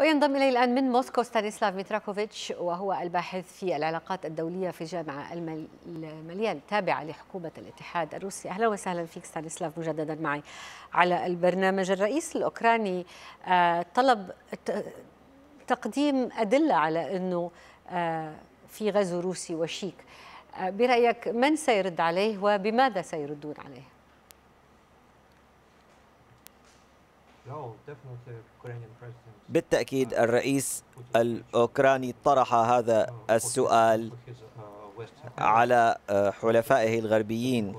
وينضم إلي الآن من موسكو ستانيسلاف ميتراكوفيتش وهو الباحث في العلاقات الدولية في الجامعة المالية التابعة لحكومة الاتحاد الروسي أهلا وسهلا فيك ستانيسلاف مجددا معي على البرنامج الرئيس الأوكراني آه، طلب تقديم أدلة على أنه آه، في غزو روسي وشيك آه، برأيك من سيرد عليه وبماذا سيردون عليه؟ بالتأكيد الرئيس الأوكراني طرح هذا السؤال على آه، حلفائه الغربيين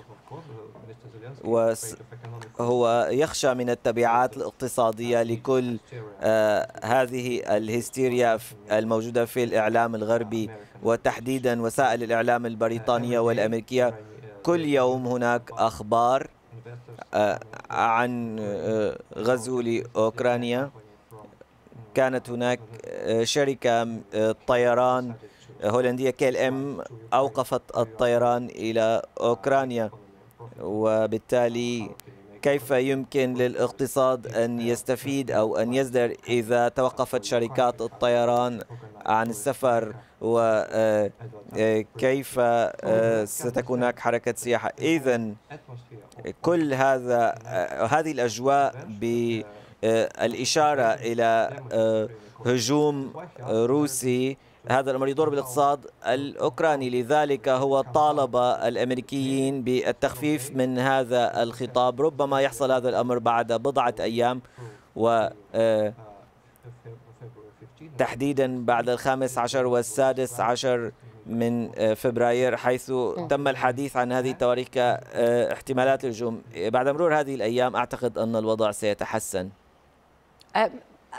وهو يخشى من التبعات الاقتصادية لكل آه، هذه الهستيريا الموجودة في الإعلام الغربي وتحديدا وسائل الإعلام البريطانية والأمريكية كل يوم هناك أخبار عن آه، غزو لأوكرانيا كانت هناك آه، شركة آه، طيران هولندية كيل ام أوقفت الطيران إلى أوكرانيا وبالتالي كيف يمكن للاقتصاد أن يستفيد أو أن يزدر إذا توقفت شركات الطيران عن السفر وكيف ستكون هناك حركة سياحة إذا كل هذا آه، هذه الأجواء بالإشارة آه، إلى آه، هجوم روسي هذا الأمر يضر بالاقتصاد الأوكراني لذلك هو طالب الأمريكيين بالتخفيف من هذا الخطاب ربما يحصل هذا الأمر بعد بضعة أيام و تحديدا بعد الخامس عشر والسادس عشر من آه، فبراير حيث تم الحديث عن هذه التواريخ كاحتمالات الهجوم آه، بعد مرور هذه الأيام أعتقد أن الوضع سيتحسن آه،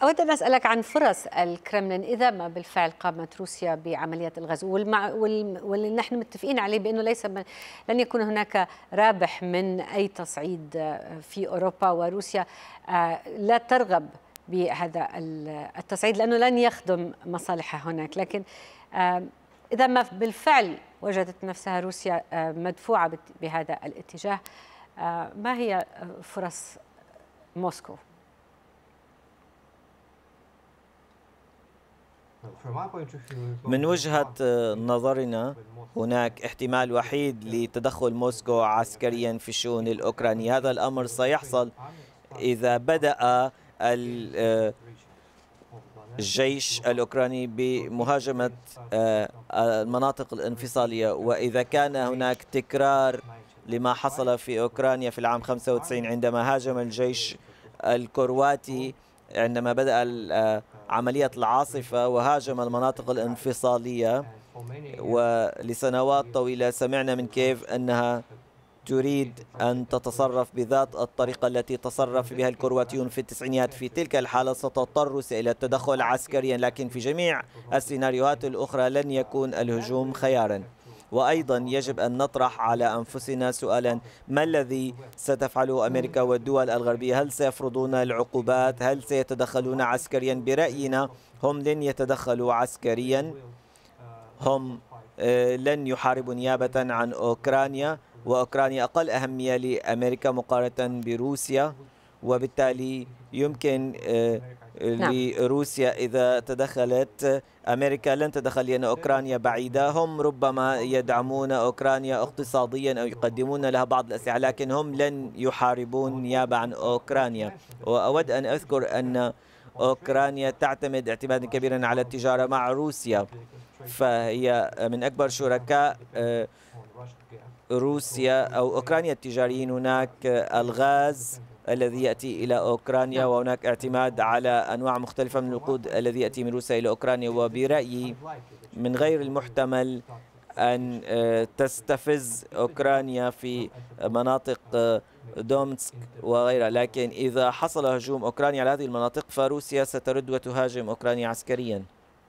أود أن أسألك عن فرص الكرملين إذا ما بالفعل قامت روسيا بعملية الغزو والمع... وال... واللي نحن متفقين عليه بأنه ليس من... لن يكون هناك رابح من أي تصعيد في أوروبا وروسيا لا ترغب بهذا التصعيد لأنه لن يخدم مصالحها هناك لكن إذا ما بالفعل وجدت نفسها روسيا آه، مدفوعة بهذا الاتجاه آه، ما هي فرص موسكو؟ من وجهة نظرنا هناك احتمال وحيد لتدخل موسكو عسكريا في الشؤون الأوكرانية هذا الأمر سيحصل إذا بدأ آه، الجيش الأوكراني بمهاجمة آه، المناطق الانفصالية وإذا كان هناك تكرار لما حصل في أوكرانيا في العام 95 عندما هاجم الجيش الكرواتي عندما بدأ آه، عملية العاصفة وهاجم المناطق الانفصالية ولسنوات طويلة سمعنا من كيف أنها تريد أن تتصرف بذات الطريقة التي تصرف بها الكرواتيون في التسعينيات في تلك الحالة ستضطر روسيا إلى التدخل عسكريا لكن في جميع السيناريوهات الأخرى لن يكون الهجوم خيارا وأيضا يجب أن نطرح على أنفسنا سؤالا ما الذي ستفعله أمريكا والدول الغربية هل سيفرضون العقوبات هل سيتدخلون عسكريا برأينا هم لن يتدخلوا عسكريا هم آه، لن يحاربوا نيابة عن أوكرانيا وأوكرانيا أقل أهمية لأمريكا مقارنة بروسيا وبالتالي يمكن آه، نعم. لروسيا إذا تدخلت أمريكا لن تدخل لأن أوكرانيا بعيدة هم ربما يدعمون أوكرانيا اقتصاديا أو يقدمون لها بعض الأسلحة لكن هم لن يحاربون نيابة عن أوكرانيا وأود أن أذكر أن أوكرانيا تعتمد اعتمادا كبيرا على التجارة مع روسيا فهي من أكبر شركاء آه، روسيا أو أوكرانيا التجاريين هناك الغاز الذي يأتي إلى أوكرانيا وهناك اعتماد على أنواع مختلفة من الوقود الذي يأتي من روسيا إلى أوكرانيا وبرأيي من غير المحتمل أن آه، تستفز أوكرانيا في مناطق آه، دومسك وغيرها لكن إذا حصل هجوم أوكرانيا على هذه المناطق فروسيا سترد وتهاجم أوكرانيا عسكرياً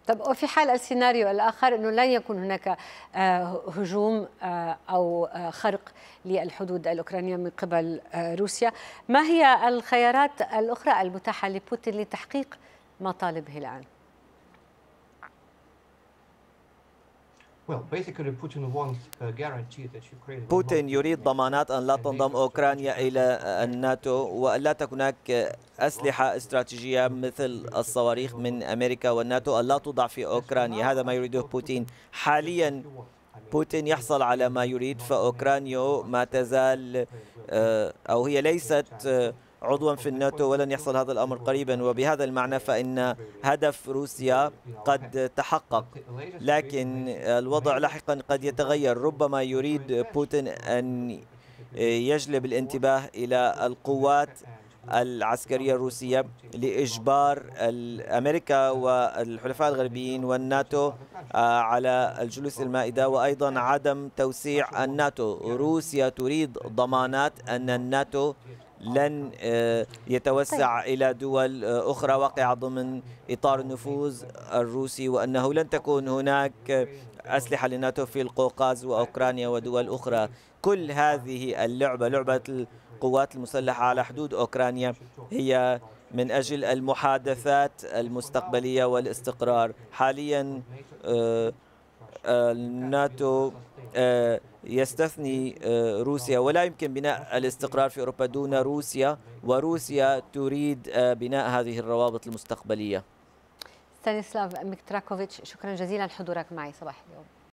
طب وفي حال السيناريو الآخر أنه لن يكون هناك آه، هجوم آه، أو آه، خرق للحدود الأوكرانية من قبل روسيا ما هي الخيارات الأخرى المتاحة لبوتين لتحقيق مطالبه الآن؟ بوتين يريد ضمانات أن لا تنضم أوكرانيا إلى الناتو وأن لا تكون هناك أسلحة استراتيجية مثل الصواريخ من أمريكا والناتو أن لا توضع في أوكرانيا هذا ما يريده بوتين حاليا بوتين يحصل على ما يريد فأوكرانيا ما تزال آه، أو هي ليست آه، عضوا في الناتو ولن يحصل هذا الأمر قريبا وبهذا المعنى فإن هدف روسيا قد تحقق لكن الوضع لاحقا قد يتغير ربما يريد بوتين أن يجلب الانتباه إلى القوات العسكرية الروسية لإجبار أمريكا والحلفاء الغربيين والناتو آه، على الجلوس المائدة وأيضا عدم توسيع الناتو روسيا تريد ضمانات أن الناتو لن آه. آه، يتوسع طيب. إلى دول آه، أخرى واقعة ضمن إطار النفوذ الروسي وأنه لن تكون هناك أسلحة لناتو في القوقاز وأوكرانيا ودول أخرى كل هذه اللعبة لعبة القوات المسلحة على حدود أوكرانيا هي من أجل المحادثات المستقبلية والاستقرار حاليا الناتو يستثني آه، روسيا ولا يمكن بناء الاستقرار في أوروبا دون روسيا وروسيا تريد آه، بناء هذه الروابط المستقبلية ستانيسلاف ميكتراكوفيتش شكرا جزيلا لحضورك معي صباح اليوم